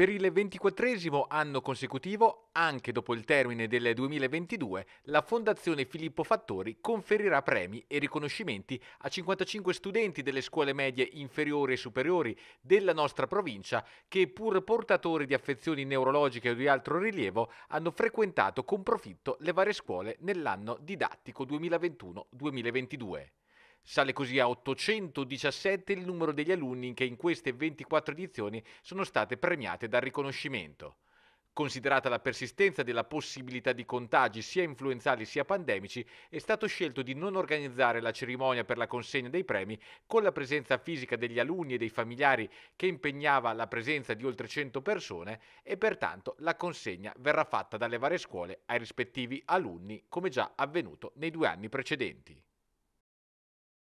Per il ventiquattresimo anno consecutivo, anche dopo il termine del 2022, la Fondazione Filippo Fattori conferirà premi e riconoscimenti a 55 studenti delle scuole medie inferiori e superiori della nostra provincia che, pur portatori di affezioni neurologiche o di altro rilievo, hanno frequentato con profitto le varie scuole nell'anno didattico 2021-2022. Sale così a 817 il numero degli alunni che in queste 24 edizioni sono state premiate dal riconoscimento. Considerata la persistenza della possibilità di contagi sia influenzali sia pandemici, è stato scelto di non organizzare la cerimonia per la consegna dei premi con la presenza fisica degli alunni e dei familiari che impegnava la presenza di oltre 100 persone e pertanto la consegna verrà fatta dalle varie scuole ai rispettivi alunni come già avvenuto nei due anni precedenti.